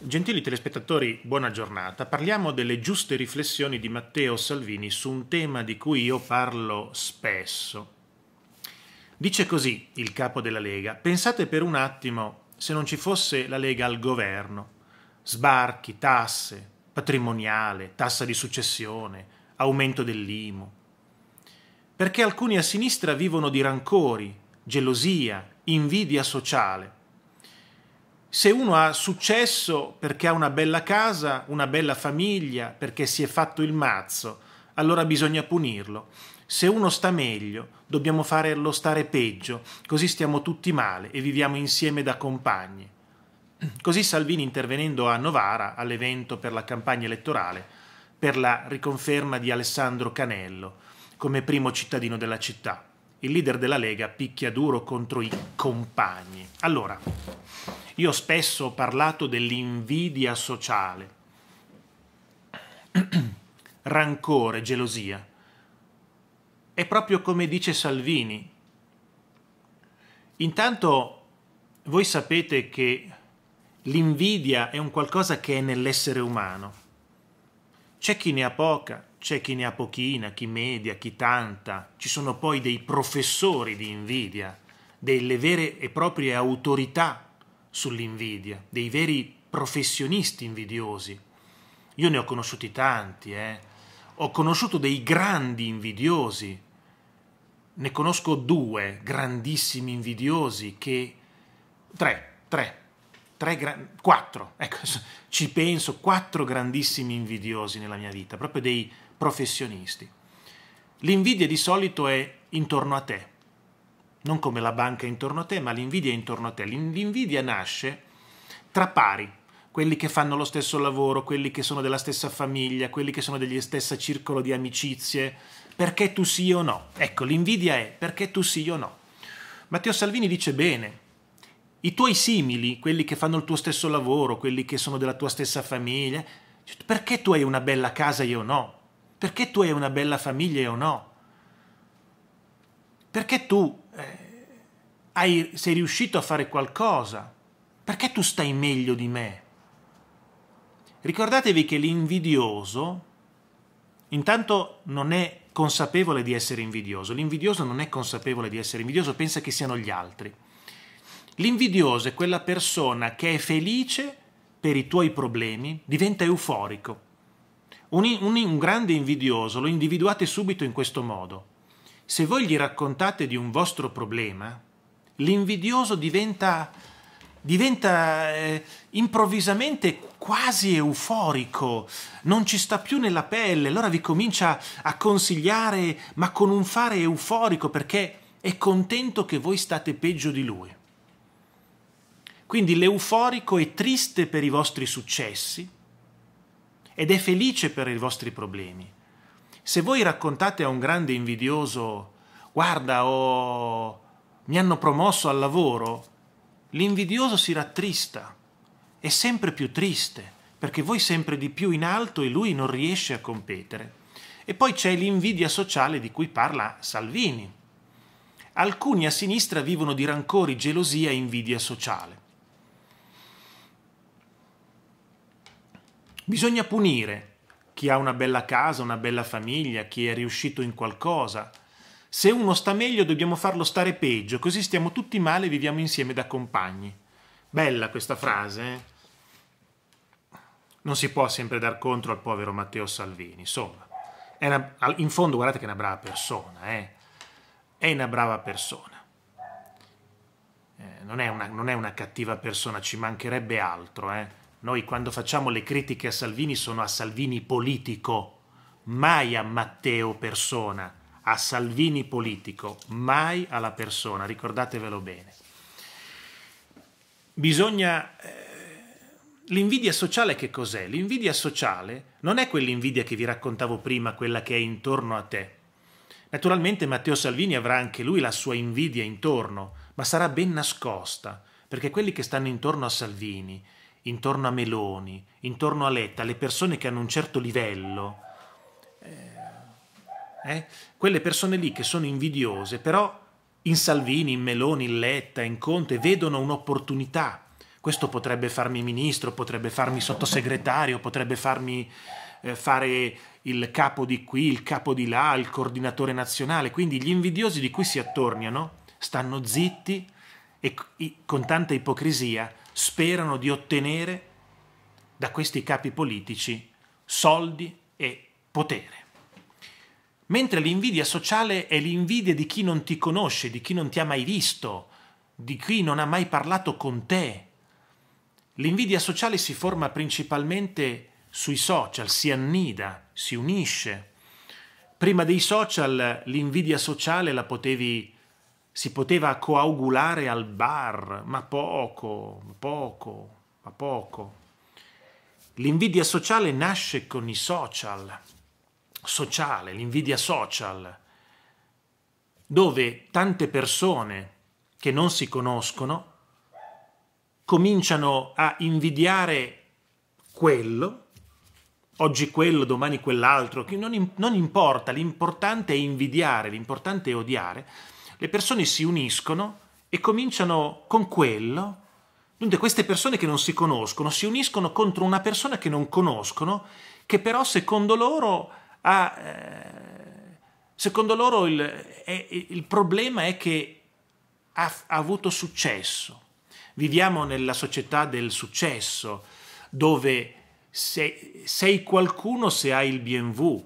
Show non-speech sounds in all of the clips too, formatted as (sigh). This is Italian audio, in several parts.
Gentili telespettatori, buona giornata. Parliamo delle giuste riflessioni di Matteo Salvini su un tema di cui io parlo spesso. Dice così il capo della Lega, pensate per un attimo se non ci fosse la Lega al governo, sbarchi, tasse, patrimoniale, tassa di successione, aumento dell'IMU. Perché alcuni a sinistra vivono di rancori, gelosia, invidia sociale se uno ha successo perché ha una bella casa, una bella famiglia, perché si è fatto il mazzo, allora bisogna punirlo. Se uno sta meglio, dobbiamo farlo stare peggio, così stiamo tutti male e viviamo insieme da compagni. Così Salvini, intervenendo a Novara, all'evento per la campagna elettorale, per la riconferma di Alessandro Canello come primo cittadino della città il leader della Lega picchia duro contro i compagni. Allora, io spesso ho parlato dell'invidia sociale, (clears throat) rancore, gelosia. È proprio come dice Salvini. Intanto voi sapete che l'invidia è un qualcosa che è nell'essere umano. C'è chi ne ha poca, c'è chi ne ha pochina, chi media, chi tanta, ci sono poi dei professori di invidia, delle vere e proprie autorità sull'invidia, dei veri professionisti invidiosi. Io ne ho conosciuti tanti, eh. ho conosciuto dei grandi invidiosi, ne conosco due grandissimi invidiosi che... tre, tre, tre gra... quattro, ecco, (laughs) ci penso, quattro grandissimi invidiosi nella mia vita, proprio dei professionisti. L'invidia di solito è intorno a te, non come la banca è intorno a te, ma l'invidia è intorno a te. L'invidia nasce tra pari, quelli che fanno lo stesso lavoro, quelli che sono della stessa famiglia, quelli che sono degli stesso circolo di amicizie, perché tu sì o no. Ecco, l'invidia è perché tu sì o no. Matteo Salvini dice bene, i tuoi simili, quelli che fanno il tuo stesso lavoro, quelli che sono della tua stessa famiglia, perché tu hai una bella casa e io no? Perché tu hai una bella famiglia o no? Perché tu eh, hai, sei riuscito a fare qualcosa? Perché tu stai meglio di me? Ricordatevi che l'invidioso intanto non è consapevole di essere invidioso, l'invidioso non è consapevole di essere invidioso, pensa che siano gli altri. L'invidioso è quella persona che è felice per i tuoi problemi, diventa euforico un, un, un grande invidioso lo individuate subito in questo modo. Se voi gli raccontate di un vostro problema, l'invidioso diventa, diventa eh, improvvisamente quasi euforico, non ci sta più nella pelle, allora vi comincia a consigliare, ma con un fare euforico perché è contento che voi state peggio di lui. Quindi l'euforico è triste per i vostri successi, ed è felice per i vostri problemi. Se voi raccontate a un grande invidioso, guarda, oh, mi hanno promosso al lavoro, l'invidioso si rattrista, è sempre più triste, perché voi sempre di più in alto e lui non riesce a competere. E poi c'è l'invidia sociale di cui parla Salvini. Alcuni a sinistra vivono di rancori, gelosia e invidia sociale. Bisogna punire chi ha una bella casa, una bella famiglia, chi è riuscito in qualcosa. Se uno sta meglio dobbiamo farlo stare peggio, così stiamo tutti male e viviamo insieme da compagni. Bella questa frase. Eh? non si può sempre dar contro al povero Matteo Salvini, insomma. Una, in fondo guardate che è una brava persona, eh? è una brava persona. Eh, non, è una, non, è una, cattiva persona, ci mancherebbe altro. Eh? Noi quando facciamo le critiche a Salvini sono a Salvini politico, mai a Matteo persona, a Salvini politico, mai alla persona, ricordatevelo bene. Bisogna... Eh, l'invidia sociale che cos'è? L'invidia sociale non è quell'invidia che vi raccontavo prima, quella che è intorno a te. Naturalmente Matteo Salvini avrà anche lui la sua invidia intorno, ma sarà ben nascosta, perché quelli che stanno intorno a Salvini intorno a Meloni, intorno a Letta, le persone che hanno un certo livello, eh, eh, quelle persone lì che sono invidiose, però in Salvini, in Meloni, in Letta, in Conte, vedono un'opportunità. Questo potrebbe farmi ministro, potrebbe farmi sottosegretario, potrebbe farmi eh, fare il capo di qui, il capo di là, il coordinatore nazionale. Quindi gli invidiosi di cui si attorniano stanno zitti e con tanta ipocrisia sperano di ottenere da questi capi politici soldi e potere. Mentre l'invidia sociale è l'invidia di chi non ti conosce, di chi non ti ha mai visto, di chi non ha mai parlato con te. L'invidia sociale si forma principalmente sui social, si annida, si unisce. Prima dei social l'invidia sociale la potevi si poteva coagulare al bar, ma poco, ma poco, ma poco. L'invidia sociale nasce con i social, sociale, l'invidia social, dove tante persone che non si conoscono cominciano a invidiare quello, oggi quello, domani quell'altro, che non, non importa, l'importante è invidiare, l'importante è odiare, le persone si uniscono e cominciano con quello. Dunque queste persone che non si conoscono si uniscono contro una persona che non conoscono, che però secondo loro ha... Eh, secondo loro il, è, il, problema è che ha, ha avuto successo. Viviamo nella società del successo, dove sei, sei qualcuno se hai il BMW,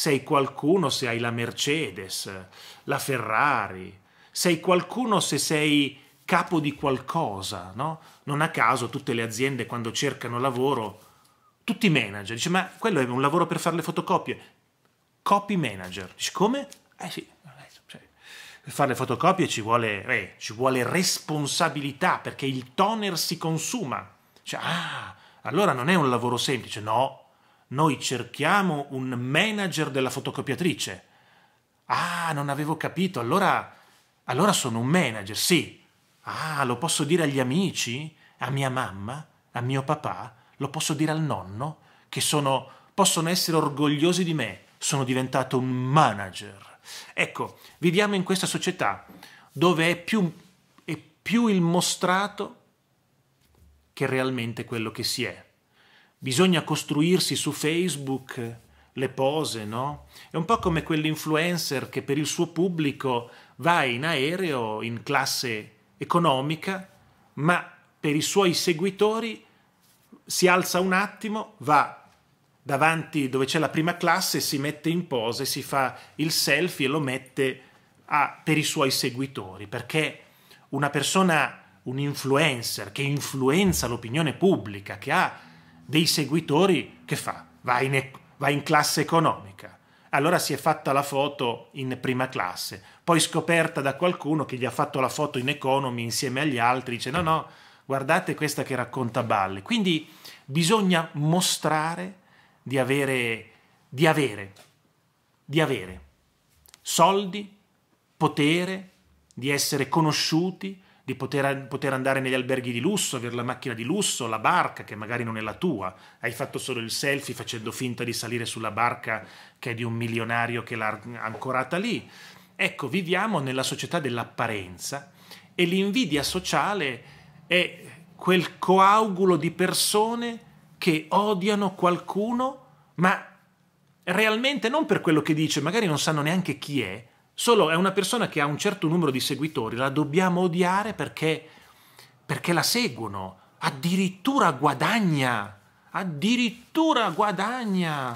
sei qualcuno se hai la Mercedes, la Ferrari, sei qualcuno se sei capo di qualcosa, no? Non a caso tutte le aziende quando cercano lavoro, tutti i manager, dice ma quello è un lavoro per fare le fotocopie, copy manager, dice come? Eh sì, cioè, per fare le fotocopie ci vuole, eh, ci vuole responsabilità perché il toner si consuma, cioè ah, allora non è un lavoro semplice, no, noi cerchiamo un manager della fotocopiatrice. Ah, non avevo capito, allora, allora sono un manager, sì. Ah, lo posso dire agli amici, a mia mamma, a mio papà, lo posso dire al nonno, che sono, possono essere orgogliosi di me, sono diventato un manager. Ecco, viviamo in questa società dove è più, è più il mostrato che realmente quello che si è. Bisogna costruirsi su Facebook le pose, no? È un po' come quell'influencer che per il suo pubblico va in aereo in classe economica, ma per i suoi seguitori si alza un attimo, va davanti dove c'è la prima classe, si mette in pose, si fa il selfie e lo mette a, per i suoi seguitori, perché una persona, un influencer che influenza l'opinione pubblica, che ha dei seguitori, che fa? Va in, va in classe economica. Allora si è fatta la foto in prima classe, poi scoperta da qualcuno che gli ha fatto la foto in economy insieme agli altri, dice no no, guardate questa che racconta balle. Quindi bisogna mostrare di avere, di avere, di avere soldi, potere, di essere conosciuti, di poter, poter, andare negli alberghi di lusso, avere la macchina di lusso, la barca che magari non è la tua. Hai fatto solo il selfie facendo finta di salire sulla barca che è di un milionario che l'ha ancorata lì. Ecco, viviamo nella società dell'apparenza e l'invidia sociale è quel coagulo di persone che odiano qualcuno, ma realmente non per quello che dice, magari non sanno neanche chi è, Solo è una persona che ha un certo numero di seguitori, la dobbiamo odiare perché, perché la seguono. Addirittura guadagna, addirittura guadagna.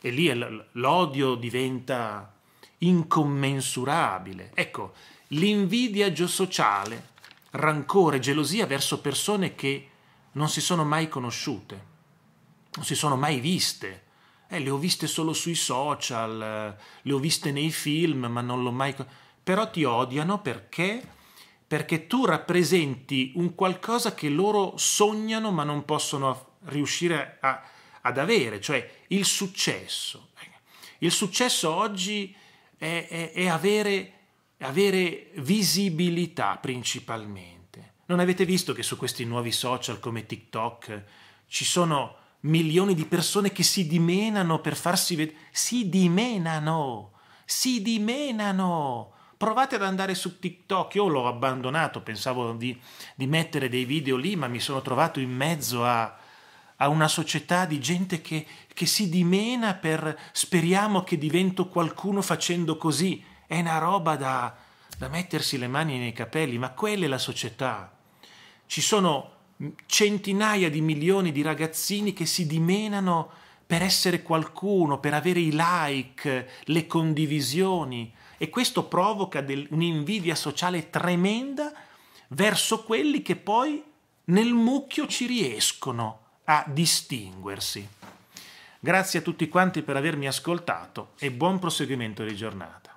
E lì l'odio diventa incommensurabile. Ecco, l'invidia sociale, rancore, gelosia verso persone che non si sono mai conosciute, non si sono mai viste eh, le ho viste solo sui social, eh, le ho viste nei film, ma non l'ho mai... Però ti odiano perché? Perché tu rappresenti un qualcosa che loro sognano ma non possono riuscire a, ad avere, cioè il successo. Eh, il successo oggi è, è, è avere, avere visibilità principalmente. Non avete visto che su questi nuovi social come TikTok ci sono milioni di persone che si dimenano per farsi vedere. Si dimenano! Si dimenano! Provate ad andare su TikTok, io l'ho abbandonato, pensavo di, di, mettere dei video lì, ma mi sono trovato in mezzo a, a una società di gente che, che si dimena per speriamo che divento qualcuno facendo così. È una roba da, da mettersi le mani nei capelli, ma quella è la società. Ci sono centinaia di milioni di ragazzini che si dimenano per essere qualcuno, per avere i like, le condivisioni e questo provoca del, un'invidia sociale tremenda verso quelli che poi nel mucchio ci riescono a distinguersi. Grazie a tutti quanti per avermi ascoltato e buon proseguimento di giornata.